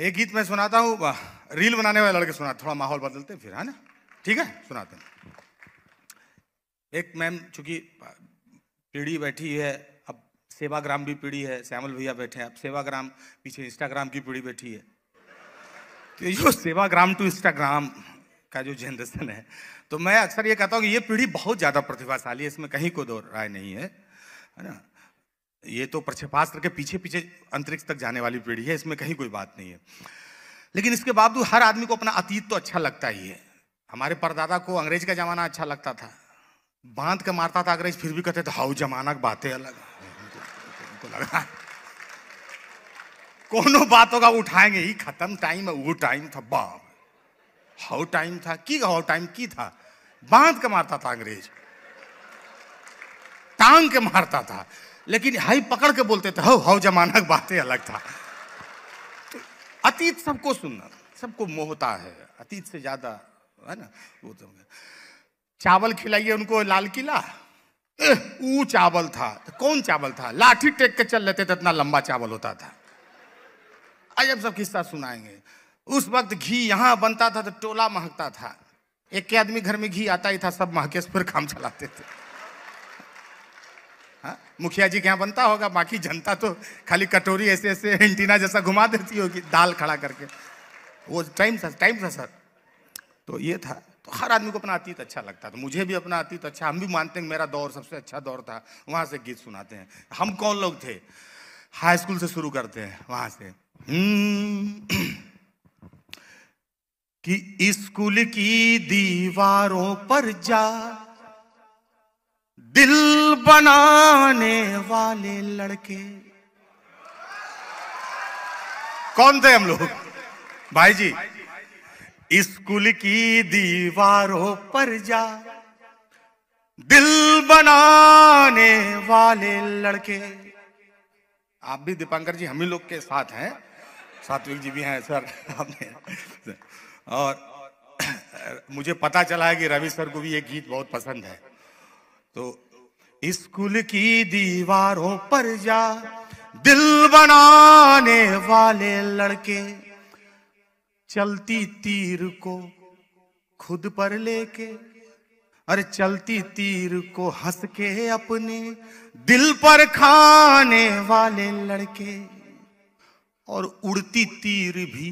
एक गीत मैं सुनाता हूँ रील बनाने वाले लड़के सुना थोड़ा माहौल बदलते फिर है ना ठीक है सुनाते हैं एक मैम चूंकि पीढ़ी बैठी है अब सेवाग्राम भी पीढ़ी है श्यामल भैया बैठे हैं अब सेवाग्राम पीछे इंस्टाग्राम की पीढ़ी बैठी है तो जो सेवाग्राम टू इंस्टाग्राम का जो जनरेशन है तो मैं अक्सर ये कहता हूँ कि ये पीढ़ी बहुत ज़्यादा प्रतिभाशाली है इसमें कहीं कोई दो राय नहीं है है ना ये तो प्रक्षेपास्त्र के पीछे पीछे अंतरिक्ष तक जाने वाली पीढ़ी है इसमें कहीं कोई बात नहीं है लेकिन इसके बावजूद हर आदमी को अपना अतीत तो अच्छा लगता ही है हमारे परदादा को अंग्रेज का जमाना अच्छा लगता था बांध के मारता था अंग्रेज फिर भी कहते थे हाउ जमाना की बातें अलग लगा कोनो बातों का उठाएंगे ही खत्म टाइम है वो टाइम था बाप हाउ टाइम था की हाउ टाइम की था बांध के मारता था अंग्रेज टांग के मारता था लेकिन हाई पकड़ के बोलते थे हो हो जमाना की बातें अलग था तो अतीत सबको सुनना सबको मोहता है अतीत से ज्यादा है ना वो तो चावल खिलाइए उनको लाल किला वो चावल था तो कौन चावल था लाठी टेक के चल लेते थे इतना लंबा चावल होता था आज अजब सब किस्सा सुनाएंगे उस वक्त घी यहाँ बनता था तो टोला महकता था एक के आदमी घर में घी आता ही था सब महके फिर काम चलाते थे मुखिया जी के यहाँ बनता होगा बाकी जनता तो खाली कटोरी ऐसे ऐसे एंटीना जैसा घुमा देती होगी दाल खड़ा करके वो टाइम था टाइम था सर तो ये था तो हर आदमी को अपना अतीत अच्छा लगता था मुझे भी अपना अतीत अच्छा हम भी मानते हैं मेरा दौर सबसे अच्छा दौर था वहाँ से गीत सुनाते हैं हम कौन लोग थे हाई स्कूल से शुरू करते हैं वहाँ से हम्म। कि स्कूल की दीवारों पर जा दिल बनाने वाले लड़के कौन थे हम लोग भाई जी स्कूल की दीवारों पर जा दिल बनाने वाले लड़के आप भी दीपांकर जी हम ही लोग के साथ हैं सात्विक जी भी हैं सर आपने और मुझे पता चला है कि रवि सर को भी ये गीत बहुत पसंद है तो स्कूल की दीवारों पर जा दिल बनाने वाले लड़के चलती तीर को खुद पर लेके अरे चलती तीर को हंस के अपने दिल पर खाने वाले लड़के और उड़ती तीर भी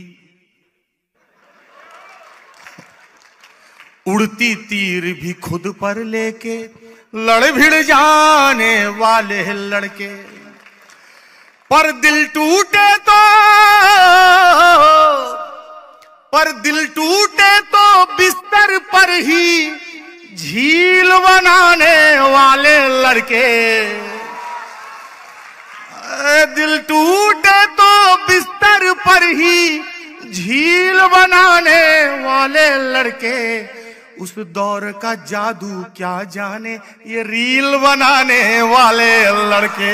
उड़ती तीर भी खुद पर लेके लड़ भिड़ जाने वाले लड़के पर दिल टूटे तो पर दिल टूटे तो बिस्तर पर ही झील बनाने वाले लड़के दिल टूटे तो बिस्तर पर ही झील बनाने वाले लड़के उस दौर का जादू क्या जाने ये रील बनाने वाले लड़के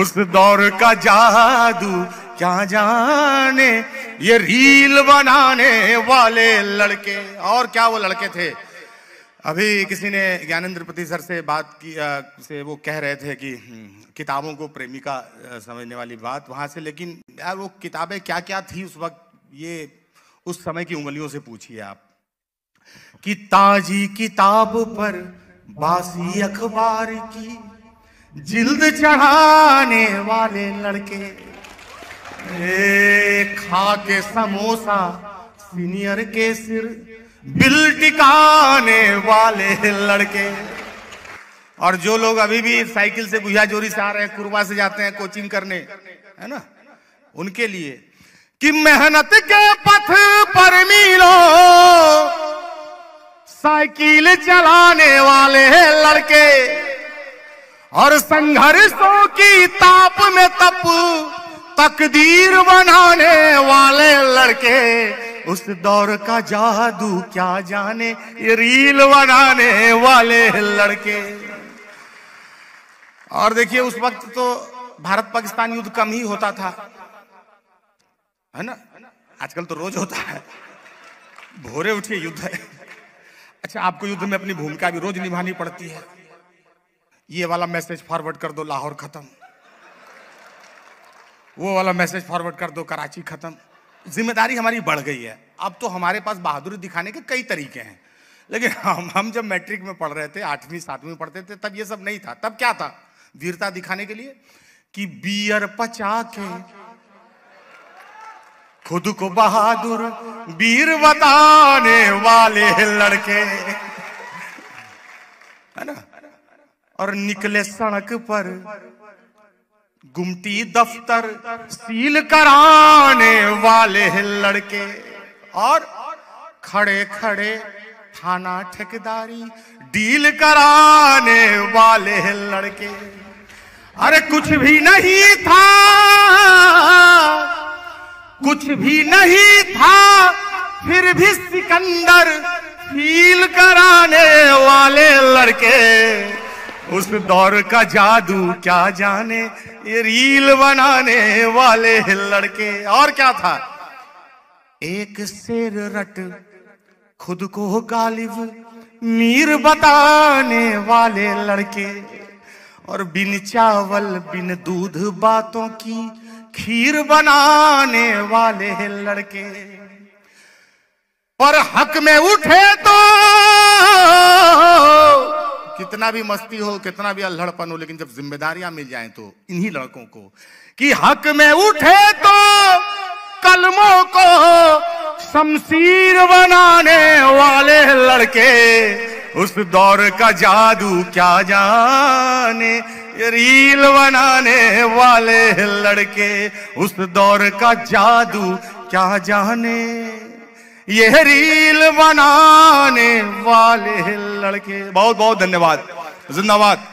उस दौर का जादू क्या जाने ये रील बनाने वाले लड़के और क्या वो लड़के थे अभी किसी ने ज्ञानेन्द्रपति सर से बात की आ, से वो कह रहे थे कि हम्म, किताबों को प्रेमिका समझने वाली बात वहां से लेकिन यार वो किताबें क्या क्या थी उस वक्त ये उस समय की उंगलियों से पूछिए आप कि ताजी किताब पर बासी अखबार की जिल्द चढ़ाने वाले लड़के खा के समोसा सीनियर के सिर बिल टिकाने वाले लड़के और जो लोग अभी भी साइकिल से गुहिया जोरी से आ रहे हैं कुरबा से जाते हैं कोचिंग करने है ना उनके लिए कि मेहनत के पथ पर मिलो साइकिल चलाने वाले लड़के और संघर्षों की ताप में तप तकदीर बनाने वाले लड़के उस दौर का जादू क्या जाने ये रील बनाने वाले लड़के और देखिए उस वक्त तो भारत पाकिस्तान युद्ध कम ही होता था है ना आजकल तो रोज होता है भोरे उठिए युद्ध है अच्छा आपको युद्ध में अपनी भूमिका भी रोज निभानी पड़ती है ये वाला मैसेज फॉरवर्ड कर दो लाहौर खत्म वो वाला मैसेज फॉरवर्ड कर दो कराची खत्म जिम्मेदारी हमारी बढ़ गई है अब तो हमारे पास बहादुरी दिखाने के कई तरीके हैं लेकिन हम हम जब मैट्रिक में पढ़ रहे थे आठवीं सातवीं पढ़ते थे तब ये सब नहीं था तब क्या था वीरता दिखाने के लिए कि बियर पचा के खुद को बहादुर वीर बताने वाले लड़के है ना और निकले सड़क पर गुमटी दफ्तर सील कराने वाले लड़के और खड़े खड़े थाना ठेकेदारी डील कराने वाले लड़के अरे कुछ भी नहीं था कुछ भी नहीं था फिर भी सिकंदर फील कराने वाले लड़के उस दौर का जादू क्या जाने ये रील बनाने वाले लड़के और क्या था एक शेर रट खुद को गालिब मीर बताने वाले लड़के और बिन चावल बिन दूध बातों की खीर बनाने वाले लड़के पर हक में उठे तो कितना भी मस्ती हो कितना भी अल्हड़पन हो लेकिन जब जिम्मेदारियां मिल जाए तो इन्हीं लड़कों को कि हक में उठे तो कलमों को शमशीर बनाने वाले लड़के उस दौर का जादू क्या जाने ये रील बनाने वाले लड़के उस दौर का जादू क्या जाने ये रील बनाने वाले लड़के बहुत बहुत धन्यवाद जिंदाबाद